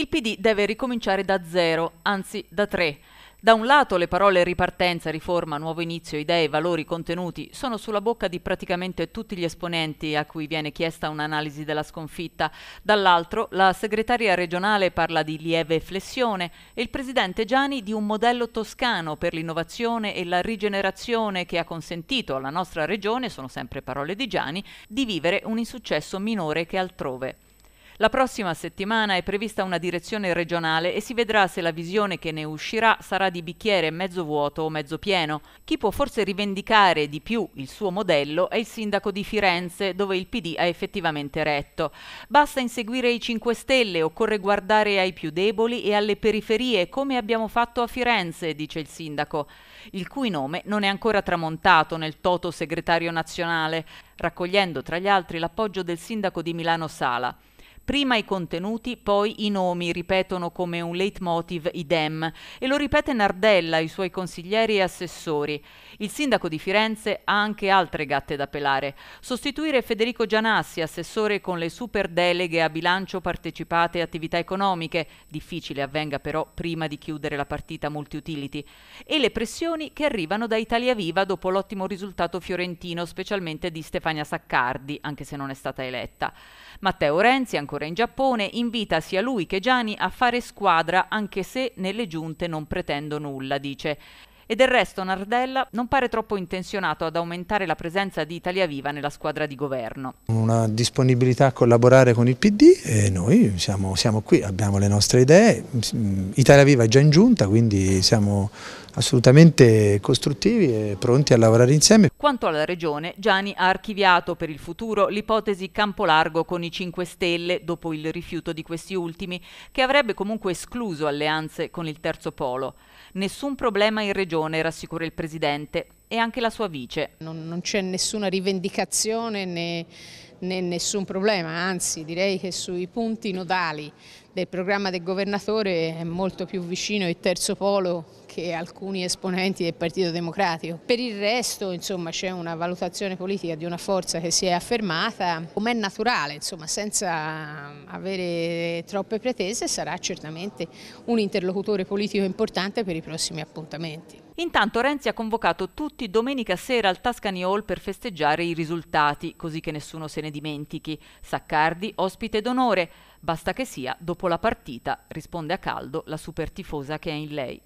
il PD deve ricominciare da zero, anzi da tre. Da un lato le parole ripartenza, riforma, nuovo inizio, idee, valori, contenuti sono sulla bocca di praticamente tutti gli esponenti a cui viene chiesta un'analisi della sconfitta. Dall'altro la segretaria regionale parla di lieve flessione e il presidente Gianni di un modello toscano per l'innovazione e la rigenerazione che ha consentito alla nostra regione, sono sempre parole di Gianni, di vivere un insuccesso minore che altrove. La prossima settimana è prevista una direzione regionale e si vedrà se la visione che ne uscirà sarà di bicchiere mezzo vuoto o mezzo pieno. Chi può forse rivendicare di più il suo modello è il sindaco di Firenze, dove il PD ha effettivamente retto. Basta inseguire i 5 Stelle, occorre guardare ai più deboli e alle periferie, come abbiamo fatto a Firenze, dice il sindaco, il cui nome non è ancora tramontato nel toto segretario nazionale, raccogliendo tra gli altri l'appoggio del sindaco di Milano Sala. Prima i contenuti, poi i nomi, ripetono come un leitmotiv idem. E lo ripete Nardella, i suoi consiglieri e assessori. Il sindaco di Firenze ha anche altre gatte da pelare. Sostituire Federico Gianassi, assessore con le super deleghe a bilancio partecipate e attività economiche, difficile avvenga però prima di chiudere la partita multiutility, e le pressioni che arrivano da Italia Viva dopo l'ottimo risultato fiorentino, specialmente di Stefania Saccardi, anche se non è stata eletta. Matteo Renzi, ancora ancora in Giappone, invita sia lui che Gianni a fare squadra anche se nelle giunte non pretendo nulla, dice. E del resto Nardella non pare troppo intenzionato ad aumentare la presenza di Italia Viva nella squadra di governo. Una disponibilità a collaborare con il PD e noi siamo, siamo qui, abbiamo le nostre idee. Italia Viva è già in giunta, quindi siamo assolutamente costruttivi e pronti a lavorare insieme. Quanto alla Regione, Gianni ha archiviato per il futuro l'ipotesi Campolargo con i 5 Stelle dopo il rifiuto di questi ultimi, che avrebbe comunque escluso alleanze con il Terzo Polo. Nessun problema in Regione, rassicura il Presidente e anche la sua vice. Non, non c'è nessuna rivendicazione né, né nessun problema, anzi direi che sui punti nodali del programma del governatore è molto più vicino il terzo polo che alcuni esponenti del Partito Democratico. Per il resto c'è una valutazione politica di una forza che si è affermata, com'è naturale, insomma, senza avere troppe pretese sarà certamente un interlocutore politico importante per i prossimi appuntamenti. Intanto Renzi ha convocato tutti domenica sera al Tuscany Hall per festeggiare i risultati, così che nessuno se ne dimentichi. Saccardi, ospite d'onore, basta che sia dopo la partita, risponde a caldo la super tifosa che è in lei.